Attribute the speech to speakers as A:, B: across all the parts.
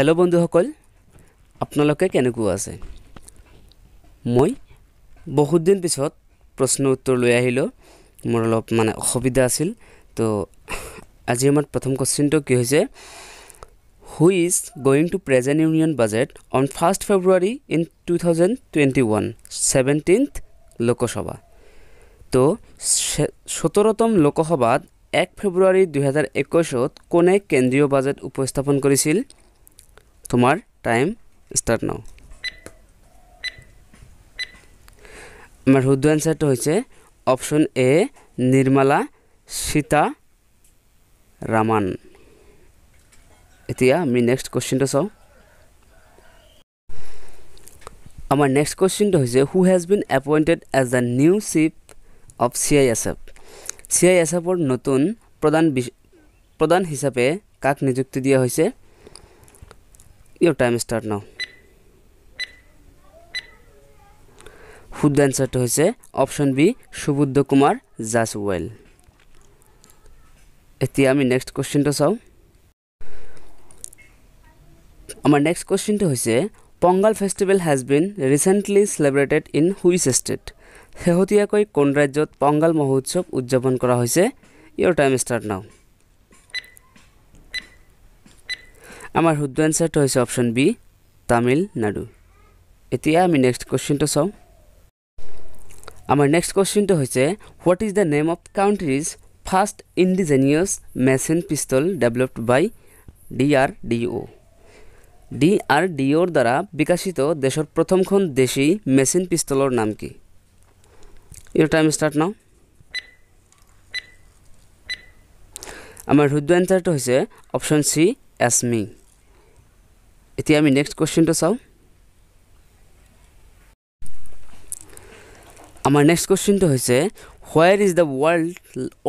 A: Hello' বন্ধুসকল আপোনালোকে কেনেকুৱা আছে মই বহুত দিন পিছত প্ৰশ্ন উত্তৰ লৈ আহিলোঁ মোৰ অলপ মানে অসুবিধা আছিল তো আজি আমাৰ প্ৰথম কুৱেশ্যনটো কি হৈছে who is going to present union budget on first February in two thousand twenty one seventeenth Lok Sabha তো সোতৰতম লোকসভাত এক ফেব্ৰুৱাৰী দুহেজাৰ একৈছত কোনে কেন্দ্ৰীয় বাজেট উপস্থাপন কৰিছিল তোমার টাইম স্টার্ট নাও আমার হুদ্দু অ্যান্সারটা হয়েছে option A Nirmala Sitharaman এতিয়া আমি নেক্সট কোশ্চেনটা চাওঁ আমাৰ নেক্সট কোশ্চেনটো হৈছে who has been appointed as the new chief of C I S F C I S এফৰ নতুন প্ৰধান প্ৰধান হিচাপে কাক নিযুক্তি দিয়া হৈছে Your time start now. ফুড অ্যান্সারটা হয়েছে option B Subodh Kumar Jaiswal এতিয়া আমি নেক্সট কোশ্চেনটা চাও আমার নেক্সট কোশ্চেনটা হয়েছে Pongal festival has been recently celebrated in which state শেহতীয়াকৈ কোন ৰাজ্যত পংগাল মহোৎসৱ উদযাপন কৰা হৈছে ইয়াৰ টাইম ষ্টাৰ্ট নাও আমার শুদ্ধ এনসারটা হৈছে অপশ্যন বি তামিলনাডু এতিয়া আমি নেক্সট কুৱেশ্যনটো চাওঁ আমাৰ নেক্সট কোশ্চিনটা হৈছে what is the name of country's first indigenous machine pistol developed by D R D O' D R D অ'ৰ দ্বাৰা বিকাশিত দেশৰ প্ৰথমখন দেশী মেচিন পিষ্টলৰ নাম কি ইয়ৰ টাইম ষ্টাৰ্ট নাও আমাৰ হৃদয় এনচাৰটো হৈছে অপশ্যন চি এছমি এতিয়া আমি নেক্সট কুৱেশ্যনটো চাওঁ আমাৰ নেক্সট কুৱেশ্যনটো হৈছে where is the world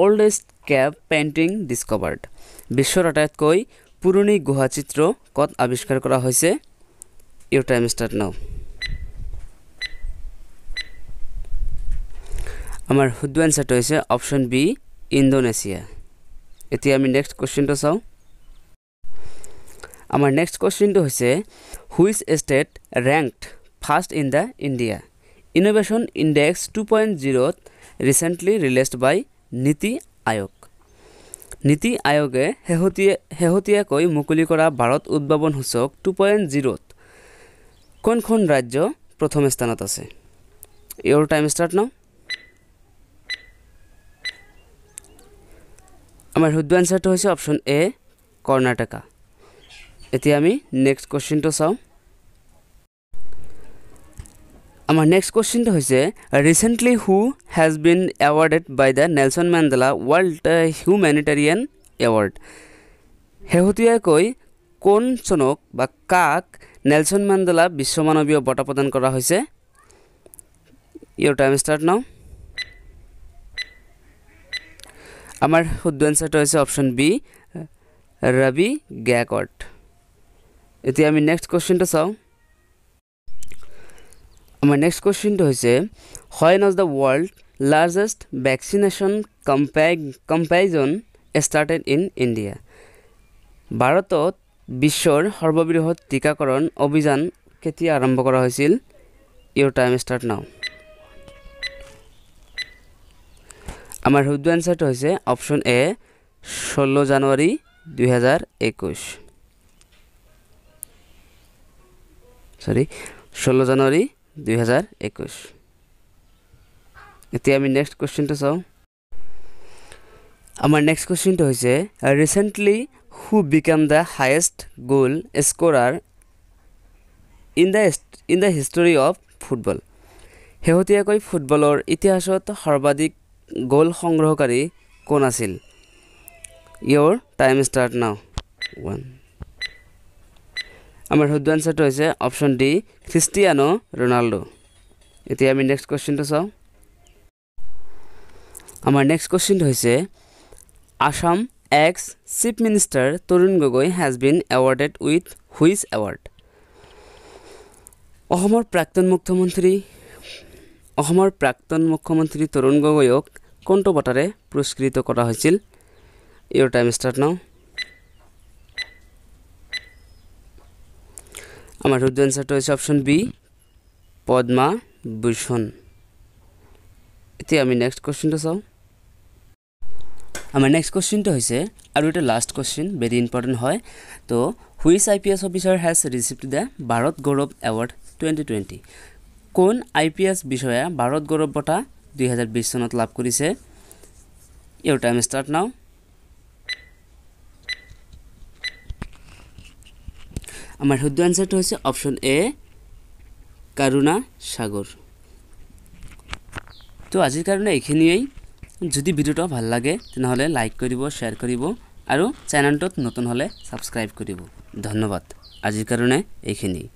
A: oldest cave painting discovered বিশ্বৰ আটাইতকৈ পুৰণি গুহাচিত্ৰ ক'ত আৱিষ্কাৰ কৰা হৈছে ইউ টাইম ষ্টাৰ্ট নাও আমাৰ শুদ্ধ এনচাৰটো হৈছে অপশ্যন বি ইণ্ডোনেছিয়া এতিয়া আমি নেক্সট কুৱেশ্যনটো চাওঁ আমাৰ নেক্সট কুৱেশ্যনটো হৈছে which state ranked first in the India innovation index two point জিৰ'ত recently released by NITI Aayog নীতি আয়োগে শেহতীয়া শেহতীয়াকৈ মুকলি কৰা ভাৰত উদ্ভাৱন সূচক টু পইণ্ট জিৰ'ত কোনখন ৰাজ্য প্ৰথম স্থানত আছে ইয়ৰ টাইম ষ্টাৰ্ট ন আমাৰ শুদ্ধ এনচাৰটো হৈছে অপশ্যন এ কৰ্ণাটকা এতিয়া আমি নেক্সট কুৱেশ্যনটো চাওঁ আমাৰ নেক্সট কুৱেশ্যনটো হৈছে recently who has been awarded by the Nelson Mandela world humanitarian award শেহতীয়াকৈ কোন চনক বা কাক নেলচন মেণ্ডেলা বিশ্ব মানৱীয় বঁটা প্ৰদান কৰা হৈছে ইয়াৰ টাইম ষ্টাৰ্ট নাও আমাৰ শুদ্ধ এনচাৰটো হৈছে অপশ্যন বি ৰবি গেকৰ্ট এতিয়া আমি নেক্সট কুৱেশ্যনটো চাওঁ আমাৰ নেক্সট কুৱেশ্যনটো হৈছে when was the world largest vaccination কম্পেৰি কম্পেৰিজন ষ্টাৰ্টেড ইন ইণ্ডিয়া ভাৰতত বিশ্বৰ সৰ্ববৃহৎ টীকাকৰণ অভিযান কেতিয়া আৰম্ভ কৰা হৈছিল ইয়ৰ টাইম ষ্টাৰ্ট নাও আমাৰ শুদ্ধ এনচাৰটো হৈছে অপশ্যন এ ষোল্ল জানুৱাৰী দুহেজাৰ একৈছ চৰি ষোল্ল জানুৱাৰী দুহেজাৰ একৈছ এতিয়া আমি নেক্সট কুৱেশ্যনটো চাওঁ আমাৰ নেক্সট কুৱেশ্যনটো হৈছে recently who become the highest goal scorer in the in the history of football শেহতীয়াকৈ ফুটবলৰ ইতিহাসত সৰ্বাধিক গ'ল সংগ্ৰহকাৰী কোন আছিল your time start now one আমার শুদ্ধ অ্যান্সারটা হয়েছে অপশন ডি ক্রিস্টিয়ানো রোনাল্ডো এতিয়া আমি নেক্সট কোয়েশ্চেনটা চাওঁ আমার নেক্সট কোয়েশ্চেনটা হয়েছে Assam ex chief minister Tarun Gogoi has been awarded with which award অসমৰ প্ৰাক্তন মুখ্যমন্ত্ৰী অসমৰ প্ৰাক্তন মুখ্যমন্ত্ৰী তৰুণ গগৈক কোনটো বঁটাৰে পুৰস্কৃত কৰা হৈছিল ইয়ৰ টাইম ষ্টাৰ্ট নাও আমার শুদ্ধ অ্যান্সারটা হয়েছে অপশন বি পদ্মা ভূষণ এতে আমি নেক্সট কোশ্চেনটা চাও আমার নেক্সট কোশ্চেনটা হয়েছে আর এটা লাস্ট কোশ্চেন ভেরি ইম্পর্টেন্ট হয় তো which I P IPS officer has received the Bharat Gaurav award twenty twenty কোন আই পি আইপিএস বিষয়া ভারত গৌরব বটা দুই হাজার বিশ চনত লাভ করেছে ইউর আমি স্টার্ট নাও আমাৰ শুদ্ধ আনসাৰটা হৈছে অপশ্যন এ কাৰুণা সাগৰ তো আজিৰ কাৰণে এইখিনিয়েই যদি ভিডিঅ'টো ভাল লাগে তেনেহ'লে লাইক কৰিব শ্বেয়াৰ কৰিব আৰু চেনেলটোত নতুন হলে ছাবস্ক্ৰাইব কৰিব ধন্যবাদ আজিৰ কাৰণে এইখানেই